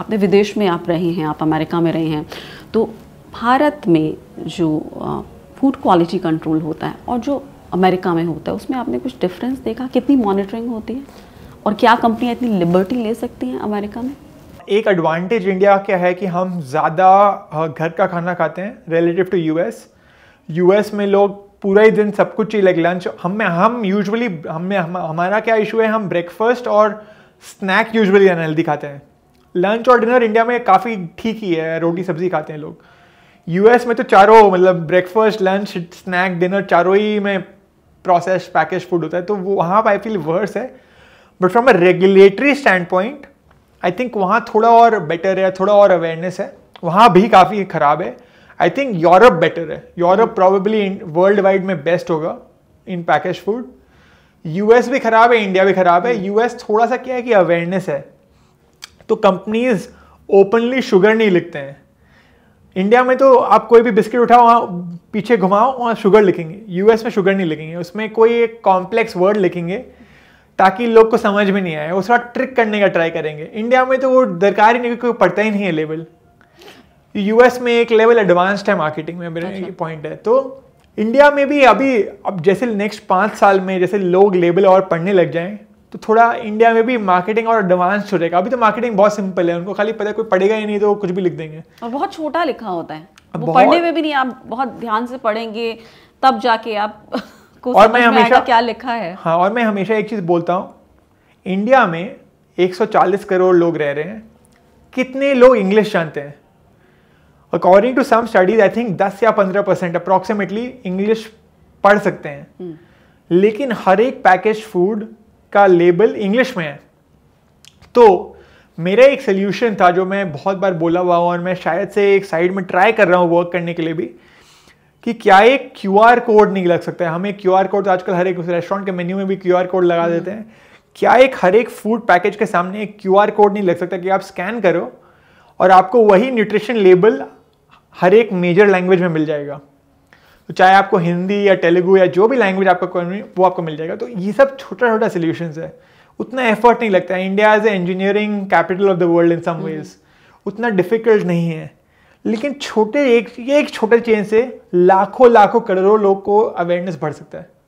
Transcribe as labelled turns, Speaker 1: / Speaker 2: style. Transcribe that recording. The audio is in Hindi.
Speaker 1: आपने विदेश में आप रहे हैं आप अमेरिका में रहे हैं तो भारत में जो फूड क्वालिटी कंट्रोल होता है और जो अमेरिका में होता है उसमें आपने कुछ डिफरेंस देखा कितनी मॉनिटरिंग होती है और क्या कंपनियाँ इतनी लिबर्टी ले सकती हैं अमेरिका में
Speaker 2: एक एडवांटेज इंडिया का है कि हम ज़्यादा घर का खाना खाते हैं relative to U S U S में लोग पूरा ही दिन सब कुछ ही लाइक लंच हम में हम यूजली हम में हम, हमारा क्या इशू है हम ब्रेकफास्ट और स्नैक यूजुअली अनहेल्दी खाते हैं लंच और डिनर इंडिया में काफ़ी ठीक ही है रोटी सब्जी खाते हैं लोग यूएस में तो चारों मतलब ब्रेकफास्ट लंच स्नैक डिनर चारों ही में प्रोसेस पैकेज फूड होता है तो वो वहाँ पर आई फील वर्स है but from a regulatory stand point I think वहाँ थोड़ा और बेटर है थोड़ा और अवेयरनेस है वहाँ भी काफ़ी ख़राब है आई थिंक यूरोप बेटर है यूरोप प्रॉबेबली वर्ल्ड वाइड में बेस्ट होगा इन पैकेज फूड यूएस भी ख़राब है इंडिया भी ख़राब है यूएस hmm. थोड़ा सा क्या है कि अवेयरनेस है तो कंपनीज ओपनली शुगर नहीं लिखते हैं इंडिया में तो आप कोई भी बिस्किट उठाओ वहाँ पीछे घुमाओ वहाँ शुगर लिखेंगे यूएस में शुगर नहीं लिखेंगे उसमें कोई एक कॉम्प्लेक्स वर्ड लिखेंगे ताकि लोग को समझ में नहीं आए उसका ट्रिक करने का ट्राई करेंगे इंडिया में तो वो दरकार ही नहीं कोई पढ़ता ही नहीं है लेवल यूएस में एक लेवल एडवांस्ड है मार्केटिंग में मेरा अच्छा। पॉइंट है तो इंडिया में भी अभी अब जैसे नेक्स्ट पाँच साल में जैसे लोग लेबल और पढ़ने लग जाएं तो थोड़ा इंडिया में भी मार्केटिंग और एडवांस हो जाएगा अभी तो मार्केटिंग बहुत सिंपल है उनको खाली पता है कोई पढ़ेगा ही नहीं तो कुछ भी लिख देंगे
Speaker 1: और बहुत छोटा लिखा होता है वो पढ़ने में भी नहीं आप बहुत ध्यान से पढ़ेंगे तब जाके आप को और मैं हमेशा क्या लिखा है
Speaker 2: हाँ और मैं हमेशा एक चीज़ बोलता हूँ इंडिया में 140 करोड़ लोग रह रहे हैं कितने लोग इंग्लिश जानते हैं according to some studies I think 10 या 15 परसेंट अप्रोक्सीमेटली इंग्लिश पढ़ सकते हैं हम्म। लेकिन हर एक पैकेज फूड का लेबल इंग्लिश में है तो मेरा एक सोल्यूशन था जो मैं बहुत बार बोला हुआ हूँ और मैं शायद से एक साइड में ट्राई कर रहा हूँ वर्क करने के लिए भी कि क्या एक क्यू आर कोड नहीं लग सकता है हमें क्यू आर कोड तो आजकल हर एक रेस्टोरेंट के मेन्यू में भी क्यू आर कोड लगा हम्म। देते हैं क्या एक हर एक फूड पैकेज के सामने एक क्यू आर कोड नहीं लग सकता कि आप स्कैन करो और आपको वही न्यूट्रिशन लेबल हर एक मेजर लैंग्वेज में मिल जाएगा तो चाहे आपको हिंदी या तेलुगू या जो भी लैंग्वेज आपका वो आपको मिल जाएगा तो ये सब छोटा छोटा सोल्यूशन है उतना एफर्ट नहीं लगता है India is a engineering capital of the world in some ways उतना डिफिकल्ट नहीं है लेकिन छोटे एक ये एक छोटे चेंज से लाखों लाखों करोड़ों लोग को अवेयरनेस बढ़ सकता है